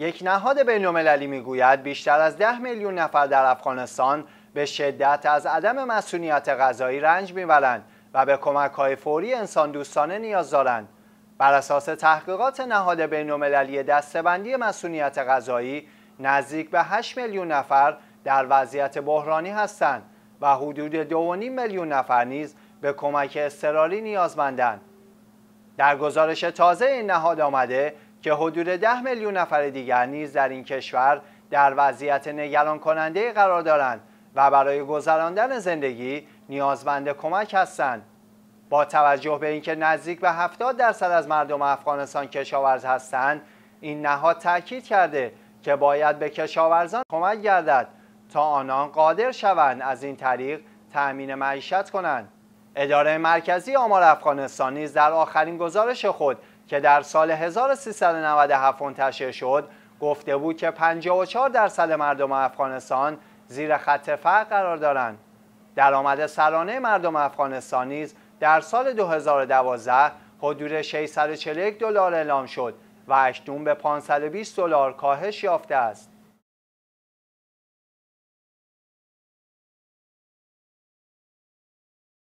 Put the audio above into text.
یک نهاد بینالمللی میگوید بیشتر از ده میلیون نفر در افغانستان به شدت از عدم مسئولیت غذایی رنج میبرند و به کمک های فوری انسان دوستانه نیاز دارند. بر اساس تحقیقات نهاد بینالمللی دستبندی مسئولیت غذایی نزدیک به 8 میلیون نفر در وضعیت بحرانی هستند و حدود 2.5 میلیون نفر نیز به کمک اضطراری نیازمندند. در گزارش تازه این نهاد آمده که حدود ده میلیون نفر دیگر نیز در این کشور در وضعیت نگران کننده قرار دارند و برای گذراندن زندگی نیازمند کمک هستند. با توجه به اینکه نزدیک به 70 درصد از مردم افغانستان کشاورز هستند، این نهاد تاکید کرده که باید به کشاورزان کمک گردد تا آنان قادر شوند از این طریق تأمین معیشت کنند. اداره مرکزی آمار افغانستان نیز در آخرین گزارش خود که در سال 1397 منتشر شد گفته بود که 54 درصد مردم افغانستان زیر خط فقر قرار دارند. درآمد سرانه مردم افغانستان نیز در سال 2012 حدود 641 دلار اعلام شد و اکنون به 520 دلار کاهش یافته است.